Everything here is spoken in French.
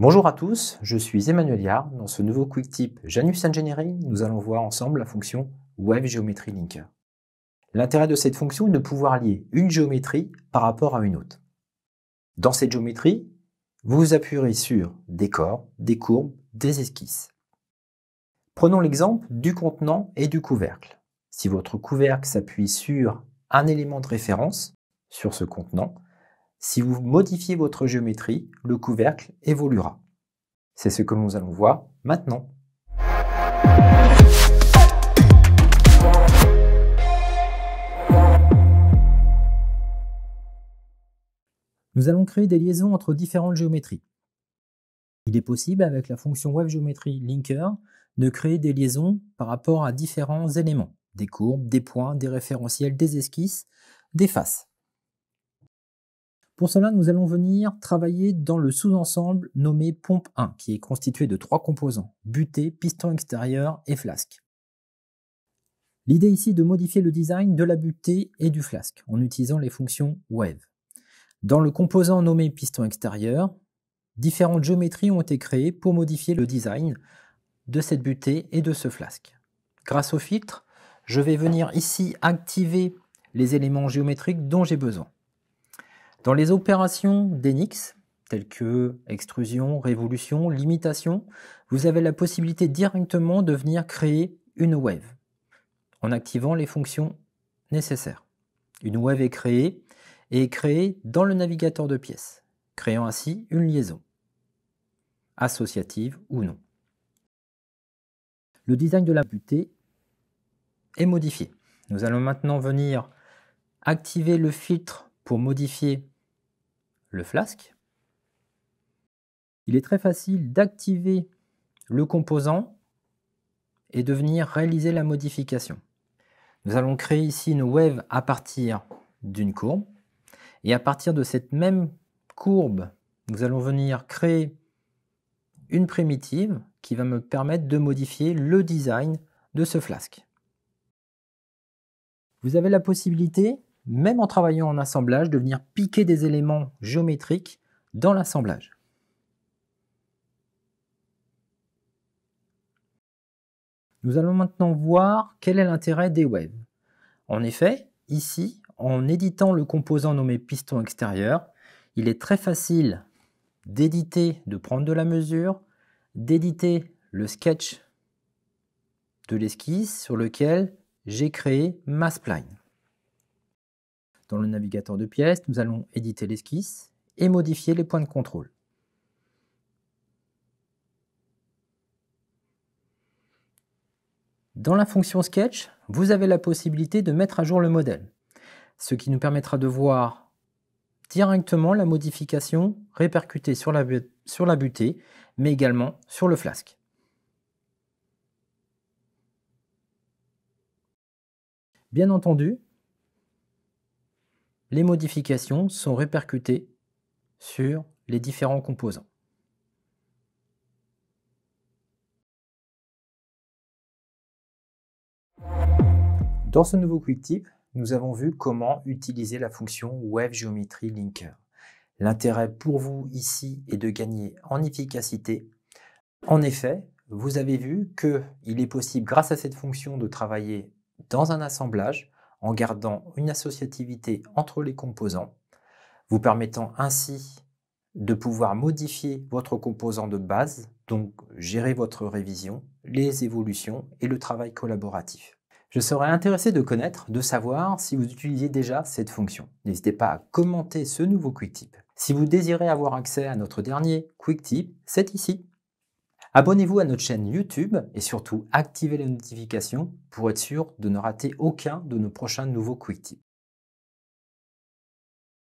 Bonjour à tous, je suis Emmanuel Yard. Dans ce nouveau QuickTip Janus Engineering, nous allons voir ensemble la fonction Wave L'intérêt de cette fonction est de pouvoir lier une géométrie par rapport à une autre. Dans cette géométrie, vous, vous appuierez sur des corps, des courbes, des esquisses. Prenons l'exemple du contenant et du couvercle. Si votre couvercle s'appuie sur un élément de référence, sur ce contenant, si vous modifiez votre géométrie, le couvercle évoluera. C'est ce que nous allons voir maintenant. Nous allons créer des liaisons entre différentes géométries. Il est possible, avec la fonction WebGeometryLinker Linker, de créer des liaisons par rapport à différents éléments, des courbes, des points, des référentiels, des esquisses, des faces. Pour cela, nous allons venir travailler dans le sous-ensemble nommé pompe 1, qui est constitué de trois composants, butée, piston extérieur et flasque. L'idée ici est de modifier le design de la butée et du flasque en utilisant les fonctions wave. Dans le composant nommé piston extérieur, différentes géométries ont été créées pour modifier le design de cette butée et de ce flasque. Grâce au filtre, je vais venir ici activer les éléments géométriques dont j'ai besoin. Dans les opérations d'Enix, telles que extrusion, révolution, limitation, vous avez la possibilité directement de venir créer une wave en activant les fonctions nécessaires. Une wave est créée et est créée dans le navigateur de pièces, créant ainsi une liaison, associative ou non. Le design de la butée est modifié. Nous allons maintenant venir activer le filtre pour modifier le Flask, il est très facile d'activer le composant et de venir réaliser la modification. Nous allons créer ici une wave à partir d'une courbe. Et à partir de cette même courbe, nous allons venir créer une primitive qui va me permettre de modifier le design de ce flasque. Vous avez la possibilité même en travaillant en assemblage, de venir piquer des éléments géométriques dans l'assemblage. Nous allons maintenant voir quel est l'intérêt des waves. En effet, ici, en éditant le composant nommé piston extérieur, il est très facile d'éditer, de prendre de la mesure, d'éditer le sketch de l'esquisse sur lequel j'ai créé ma spline. Dans le navigateur de pièces, nous allons éditer l'esquisse et modifier les points de contrôle. Dans la fonction Sketch, vous avez la possibilité de mettre à jour le modèle, ce qui nous permettra de voir directement la modification répercutée sur la, sur la butée, mais également sur le flasque. Bien entendu, les modifications sont répercutées sur les différents composants. Dans ce nouveau QuickTip, nous avons vu comment utiliser la fonction Wave Linker. L'intérêt pour vous ici est de gagner en efficacité. En effet, vous avez vu qu'il est possible grâce à cette fonction de travailler dans un assemblage, en gardant une associativité entre les composants, vous permettant ainsi de pouvoir modifier votre composant de base, donc gérer votre révision, les évolutions et le travail collaboratif. Je serais intéressé de connaître, de savoir si vous utilisez déjà cette fonction. N'hésitez pas à commenter ce nouveau QuickTip. Si vous désirez avoir accès à notre dernier QuickTip, c'est ici. Abonnez-vous à notre chaîne YouTube et surtout activez les notifications pour être sûr de ne rater aucun de nos prochains nouveaux quick tips.